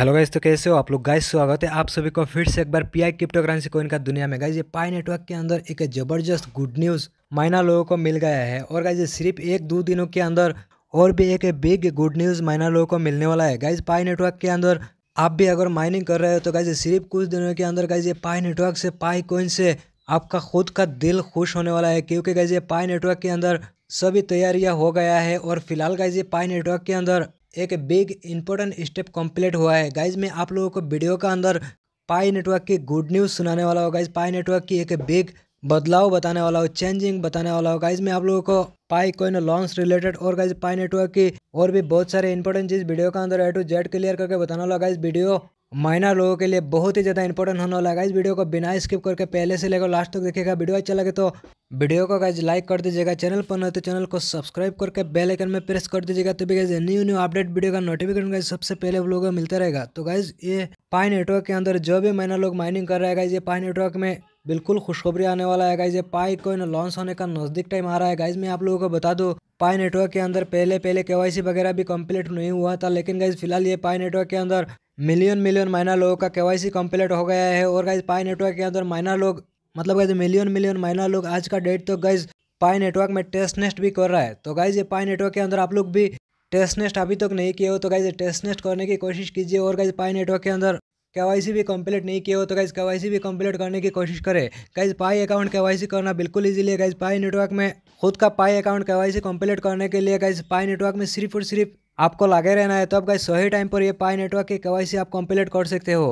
hello guys तो कैसे हो आप लोग गाइस स्वागत है आप सभी को फिर से एक बार पीआई क्रिप्टो करेंसी कोइन का दुनिया में गाइस ये पाई नेटवर्क के अंदर एक ज़बरदस्त गुड न्यूज़ माइना लोगों को मिल गया है और ये सिर्फ एक दो दिनों के अंदर और भी एक बिग गुड न्यूज़ माइना लोगों को मिलने वाला है गाइज पाई नेटवर्क के अंदर आप भी अगर माइनिंग कर रहे हो तो गाइज सिर्फ कुछ दिनों के अंदर गाइज ये पाई नेटवर्क से पाई कोइन से आपका खुद का दिल खुश होने वाला है क्योंकि गाइज ये पाई नेटवर्क के अंदर सभी तैयारियां हो गया है और फिलहाल गाइज ये पाई नेटवर्क के अंदर एक बिग इम्पोर्टेंट स्टेप कंप्लीट हुआ है गाइज मैं आप लोगों को वीडियो का अंदर पाई नेटवर्क की गुड न्यूज़ सुनाने वाला हूँ गाइज पाई नेटवर्क की एक बिग बदलाव बताने वाला हो चेंजिंग बताने वाला हो गाइज मैं आप लोगों को पाई कोइन लॉन्च रिलेटेड और गाइज पाई नेटवर्क की और भी बहुत सारे इंपॉर्टेंट चीज़ वीडियो का अंदर ए टू जेड क्लियर करके बताने वाला गाइज वीडियो माइनर लोगों के लिए बहुत ही ज़्यादा इंपॉर्टेंट होने वाला है इस वीडियो को बिना स्किप करके पहले से लेकर लास्ट तक देखिएगा वीडियो अच्छा लगे तो वीडियो को गाइज लाइक कर दीजिएगा चैनल पर नहीं तो चैनल को सब्सक्राइब करके बेल आइकन में प्रेस कर दीजिएगा तभी तो भी न्यू न्यू अपडेट वीडियो का नोटिफिकेशन गाइज सबसे पहले आप लोगों को मिलता रहेगा तो गाइज ये पाई नेटवर्क के अंदर जो भी माइनर लोग माइनिंग कर रहेगा ये पाई नेटवर्क में बिल्कुल खुशखबरी आने वाला है गाइज ये पाई कोइन लॉन्च होने का नज़दीक टाइम आ रहा है गाइज मैं आप लोगों को बता दूँ पाए नेटवर्क के अंदर पहले पहले के वगैरह भी कम्प्लीट नहीं हुआ था लेकिन गाइज फिलहाल ये पाए नेटवर्क के अंदर मिलियन मिलियन माइनर लोगों का के वाई हो गया है और गाइज पाए नेटवर्क के अंदर माइनर लोग मतलब गाइज मिलियन मिलियन माइना लोग आज का डेट तो गाइज पाए नेटवर्क में टेस्ट नेस्ट भी कर रहा है तो गाइज ये पाए नेटवर्क के अंदर आप लोग भी टेस्ट नेस्ट अभी तक तो नहीं किए हो तो गाइज टेस्ट नेस्ट करने की कोशिश कीजिए और गाइज पाए नेटवर्क के अंदर के भी कंप्लीट नहीं किए हो तो गाइज़ के भी कंप्लीट करने की कोशिश करें गाइज़ पाई अकाउंट के करना बिल्कुल ईजिली है गाइज़ पाई नेटवर्क में खुद का Pi account K Y complete करने के लिए गाइज़ पाई नेटवर्क में सिर्फ और सिर्फ आपको लगे रहना है तो आप गाइज सही टाइम पर ये पाई नेटवर्क की के आप कंप्लीट कर सकते हो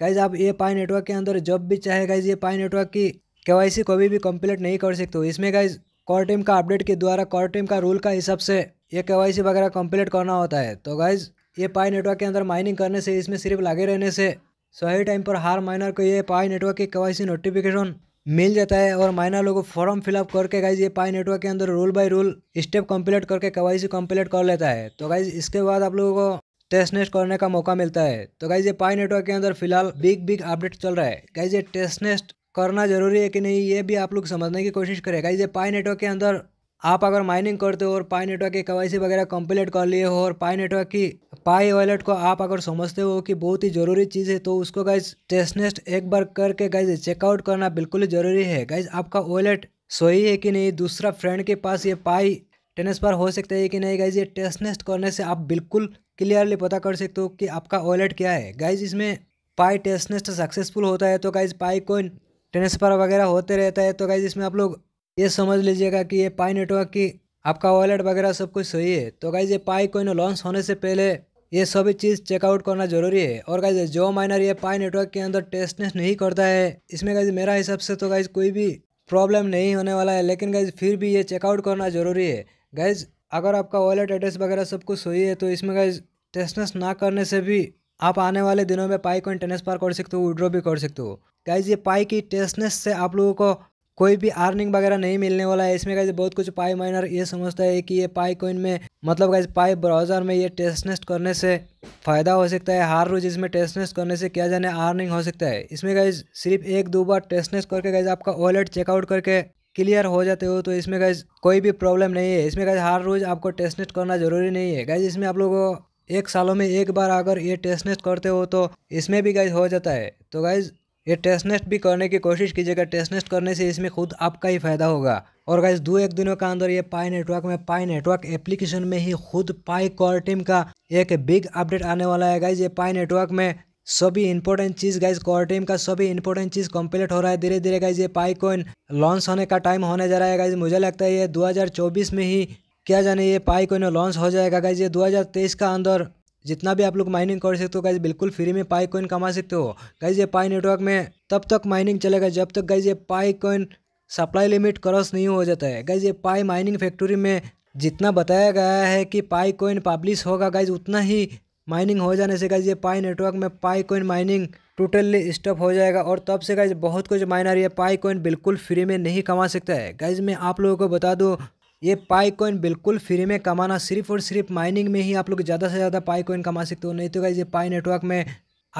गाइज आप ये पाई नेटवर्क के अंदर जब भी चाहे गाइज ये पाई नेटवर्क की के कभी भी कंप्लीट नहीं कर सकते हो इसमें गाइज कॉर टीम का अपडेट के द्वारा कॉर टीम का रूल का हिसाब से ये के वगैरह कम्प्लीट करना होता है तो गाइज़ ये पाई नेटवर्क के अंदर माइनिंग करने से इसमें सिर्फ लगे रहने से सही टाइम पर हर माइनर को ये पाई नेटवर्क की कवासी नोटिफिकेशन मिल जाता है और माइनर लोग फॉर्म फिलअप करके गाइज ये पाई नेटवर्क के अंदर rule by rule step complete करके कवाई कंप्लीट कर लेता है तो गाइज इसके बाद आप लोगों को टेस्ट नेस्ट करने का मौका मिलता है तो गाइज ये पाई नेटवर्क के अंदर फिलहाल बिग बिग अपडेट चल रहा है गाइज ये टेस्ट नेस्ट करना जरूरी है कि नहीं ये भी आप लोग समझने की कोशिश करें गाइज ये पाई नेटवर्क के अंदर आप अगर माइनिंग करते हो और पाई नेटवर्क की कवासी वगैरह कंप्लीट कर लिए हो और पाई नेटवर्क की पाई वॉलेट को आप अगर समझते हो कि बहुत ही ज़रूरी चीज़ है तो उसको गाइज टेस्टनेस्ट एक बार करके गाइज चेकआउट करना बिल्कुल ही ज़रूरी है गाइज आपका वॉलेट सही है कि नहीं दूसरा फ्रेंड के पास ये पाई ट्रांसफ़र हो सकता है कि नहीं गाइज ये टेस्टनेस्ट करने से आप बिल्कुल क्लियरली पता कर सकते हो कि आपका वॉलेट क्या है गाइज इसमें पाई टेस्टनेस्ट सक्सेसफुल होता है तो गाइज पाई कोइन ट्रांसफ़र वगैरह होते रहता है तो गाइज इसमें आप लोग ये समझ लीजिएगा कि ये पाई नेटवर्क की आपका वॉलेट वगैरह सब कुछ सही है तो गाइज ये पाई कोइन लॉन्च होने से पहले ये सभी चीज़ चेकआउट करना जरूरी है और गाइज जो माइनर ये पाई नेटवर्क के अंदर टेस्टनेस नहीं करता है इसमें गाइज मेरा हिसाब से तो गाइज कोई भी प्रॉब्लम नहीं होने वाला है लेकिन गाइज फिर भी ये चेकआउट करना जरूरी है गाइज अगर आपका वॉलेट एड्रेस वगैरह सब कुछ सही है तो इसमें गाइज टेस्टनेस ना करने से भी आप आने वाले दिनों में पाई कोइन ट्रांसफर कर सकते हो विड्रॉ भी कर सकते हो गाइज ये पाई की टेस्टनेस से आप लोगों को कोई भी अर्निंग वगैरह नहीं मिलने वाला है इसमें कैसे बहुत कुछ पाई माइनर ये समझता है कि ये पाई कोइन में मतलब कैसे पाई ब्राउज़र में ये टेस्टनेस्ट करने से फ़ायदा हो सकता है हर रोज़ इसमें टेस्टनेस्ट करने से क्या जाने अर्निंग हो सकता है इसमें कैसे सिर्फ एक दो बार टेस्टनेस्ट करके कैसे आपका वॉलेट चेकआउट करके क्लियर हो जाते हो तो इसमें कैसे कोई भी प्रॉब्लम नहीं है इसमें कैसे हर रोज़ आपको टेस्टनेस्ट करना ज़रूरी नहीं है कैसे इसमें आप लोगों को एक सालों में एक बार अगर ये टेस्टनेस्ट करते हो तो इसमें भी गाइज हो जाता है तो गाइज ये टेस्ट नेस्ट भी करने की कोशिश कीजिएगा टेस्ट नेस्ट करने से इसमें खुद आपका ही फायदा होगा और गाइज दो एक दिनों के अंदर ये पाई नेटवर्क में पाई नेटवर्क एप्लीकेशन में ही खुद पाई कॉल टीम का एक बिग अपडेट आने वाला है गाइज ये पाई नेटवर्क में सभी इंपॉर्टेंट चीज़ गाइज कॉल टीम का सभी इंपॉर्टेंट चीज़ कंप्लीट हो रहा है धीरे धीरे गाइज ये पाई कॉइन लॉन्च होने का टाइम होने जा रहा है गाइज मुझे लगता है ये दो में ही क्या जाने ये पाई कॉइन लॉन्च हो जाएगा गाइज ये दो का अंदर जितना भी आप लोग माइनिंग कर सकते हो गाइज बिल्कुल फ्री में पाई कॉइन कमा सकते हो गाइज ये पाई नेटवर्क में तब तक माइनिंग चलेगा जब तक गाइज ये Pi coin supply limit cross नहीं हो जाता है गाइज ये पाई माइनिंग फैक्ट्री में जितना बताया गया है कि पाई कॉइन पब्लिश होगा गाइज उतना ही माइनिंग हो जाने से गाइज ये पाई नेटवर्क में Pi coin mining totally stop हो जाएगा और तब से गाइज बहुत कुछ माइनर ये पाई कॉइन बिल्कुल फ्री में नहीं कमा सकता है गाइज मैं आप लोगों को बता दूँ ये पाई कॉइन बिल्कुल फ्री में कमाना सिर्फ और सिर्फ माइनिंग में ही आप लोग ज़्यादा से ज़्यादा पाई कॉइन कमा सकते हो नहीं तो गाइज ये पाई नेटवर्क में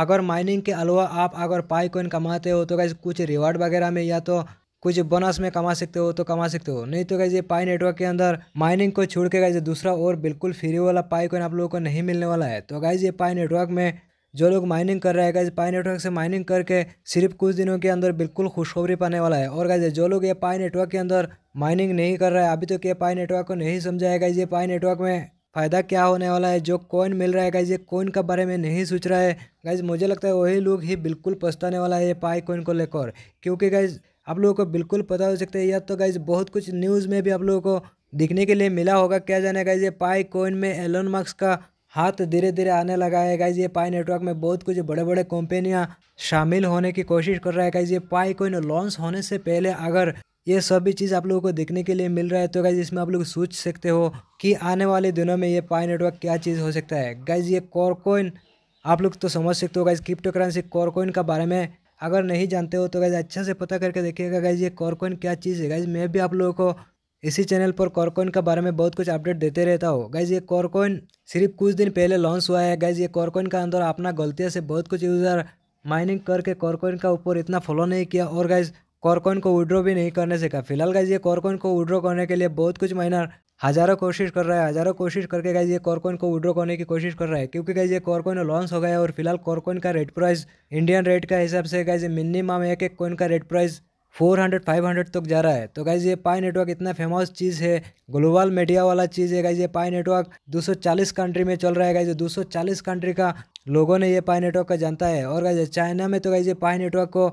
अगर माइनिंग के अलावा आप अगर पाई कॉइन कमाते हो तो गाइज कुछ रिवार्ड वगैरह में या तो कुछ बोनस में कमा सकते हो तो कमा सकते हो नहीं तो गाइज ये पाई नेटवर्क के अंदर माइनिंग को छोड़ के गाइज दूसरा और बिल्कुल फ्री वाला पाई कॉइन आप लोगों को नहीं मिलने वाला है तो गाइज ये पाई नेटवर्क में जो लोग माइनिंग कर रहे हैं गाइज पाई नेटवर्क से माइनिंग करके सिर्फ कुछ दिनों के अंदर बिल्कुल खुशखबरी पाने वाला है और गाइज जो लोग ये पाई नेटवर्क के अंदर माइनिंग नहीं कर रहा है अभी तक तो ये पाई नेटवर्क को नहीं समझाया गाइज ये पाई नेटवर्क में फ़ायदा क्या होने वाला है जो कॉइन मिल रहा है गाइज ये कॉइन के बारे में नहीं सोच रहा है गाइज मुझे लगता है वही लोग ही बिल्कुल पछताने वाला है ये पाई कॉइन को लेकर क्योंकि गाइज आप लोगों को बिल्कुल पता हो सकता है या तो गाइज बहुत कुछ न्यूज़ में भी आप लोगों को दिखने के लिए मिला होगा क्या जाने गाइज ये पाई कॉइन में एलोन मार्क्स का हाथ धीरे धीरे आने लगा है गाइज ये पाई नेटवर्क में बहुत कुछ बड़े बड़े कंपनियां शामिल होने की कोशिश कर रहा है गाइज ये पाई कोइन लॉन्च होने से पहले अगर ये सभी चीज़ आप लोगों को देखने के लिए मिल रहा है तो गाइज इसमें आप लोग सोच सकते हो कि आने वाले दिनों में ये पाई नेटवर्क क्या चीज़ हो सकता है गाइज ये कॉरकोइन आप लोग तो समझ सकते हो गाइज क्रिप्टो करेंसी कॉरकोइन का बारे में अगर नहीं जानते हो तो गाइज अच्छा से पता करके देखिएगा गाइज ये कॉरकोइन क्या चीज़ है गाइज मैं भी आप लोगों को इसी चैनल पर कॉरकॉइन के बारे में बहुत कुछ अपडेट देते रहता हो गैज ये कॉरकॉइन सिर्फ कुछ दिन पहले लॉन्च हुआ है गैज ये कॉरकॉइन का अंदर अपना गलतियाँ से बहुत कुछ यूज़र माइनिंग करके कॉरकॉइन का ऊपर इतना फॉलो नहीं किया और गैज कॉरकॉइन को विड्रॉ भी नहीं करने से कहा फिलहाल गाइज ये कॉरकॉइन को विड्रॉ करने के लिए बहुत कुछ माइनर हज़ारों कोशिश कर रहा है हज़ारों कोशिश करके गाइज ये कॉरकॉइन को विड्रॉ करने की कोशिश कर रहा है क्योंकि गाइज ये कॉरकॉइन लॉन्च हो गया है और फिलहाल कॉरकॉइन का रेट प्राइस इंडियन रेट का हिसाब से गाइज मिनिमम एक एक कॉइन का rate price four hundred five hundred तक जा रहा है तो गाइज ये पाई नेटवर्क इतना फेमस चीज़ है ग्लोबल मीडिया वाला चीज़ है गाइज ये पाई नेटवर्क 240 कंट्री में चल रहा है गाइज 240 कंट्री का लोगों ने ये पाई नेटवर्क का जानता है और गाइज चाइना में तो गाइज ये पाई नेटवर्क को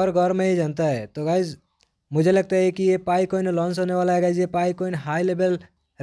घर घर में ही जानता है तो गाइज मुझे लगता है कि ये पाई कोइन लॉन्च होने वाला है गाइज ये Pi coin high level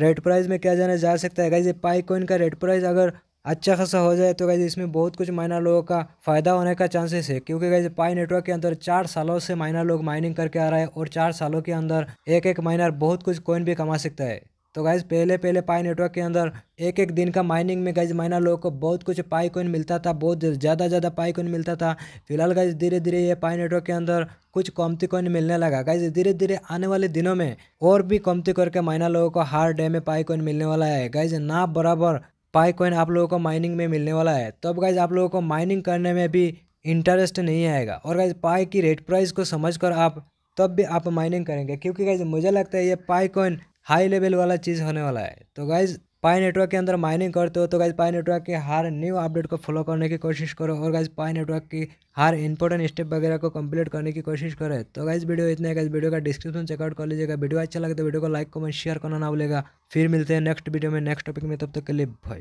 rate price में क्या जाना जा सकता है गाइज ये पाई कोइन का रेट प्राइस अगर अच्छा खासा हो जाए तो गैज़ इसमें बहुत कुछ माइनर लोगों का फ़ायदा होने का चांसेस है क्योंकि गैज़ पाई नेटवर्क के अंदर चार सालों से माइनर लोग माइनिंग करके आ रहा है और चार सालों के अंदर एक एक माइनर बहुत कुछ कोइन भी कमा सकता है तो गैज़ पहले पहले पाई नेटवर्क के अंदर एक एक दिन का माइनिंग में गैज़ माइनर लोगों को बहुत कुछ पाई कोइन मिलता था बहुत ज़्यादा ज़्यादा पाई कोइन मिलता था फिलहाल गैज़ धीरे धीरे ये पाई नेटवर्क के अंदर कुछ कमती कोइन मिलने लगा गाइज धीरे धीरे आने वाले दिनों में और भी कमती करके माइनर लोगों को हर डे में पाई कोइन मिलने वाला है गाइज ना बराबर पाई कॉइन आप लोगों को माइनिंग में मिलने वाला है तो अब गाइज आप लोगों को माइनिंग करने में भी इंटरेस्ट नहीं आएगा और गाइज पाई की रेट प्राइस को समझ कर आप तब भी आप माइनिंग करेंगे क्योंकि गाइज मुझे लगता है ये पाई कॉइन हाई लेवल वाला चीज़ होने वाला है तो गाइज पाई नेटवर्क के अंदर माइनिंग करते हो तो गाइज पाई नेटवर्क के हर न्यू अपडेट को फॉलो करने की कोशिश करो और गाइज पाई नेटवर्क की हर इंपॉर्टेंट स्टेप वगैरह को कंप्लीट करने की कोशिश करो तो गाइज वीडियो इतना है गाइज वीडियो का डिस्क्रिप्शन चेकआउट कर लीजिएगा वीडियो अच्छा लगता है वीडियो को लाइक कमेंट शेयर करना ना भूलेगा फिर मिलते हैं नेक्स्ट वीडियो में नेक्स्ट टॉपिक में तब तक के लिए भाई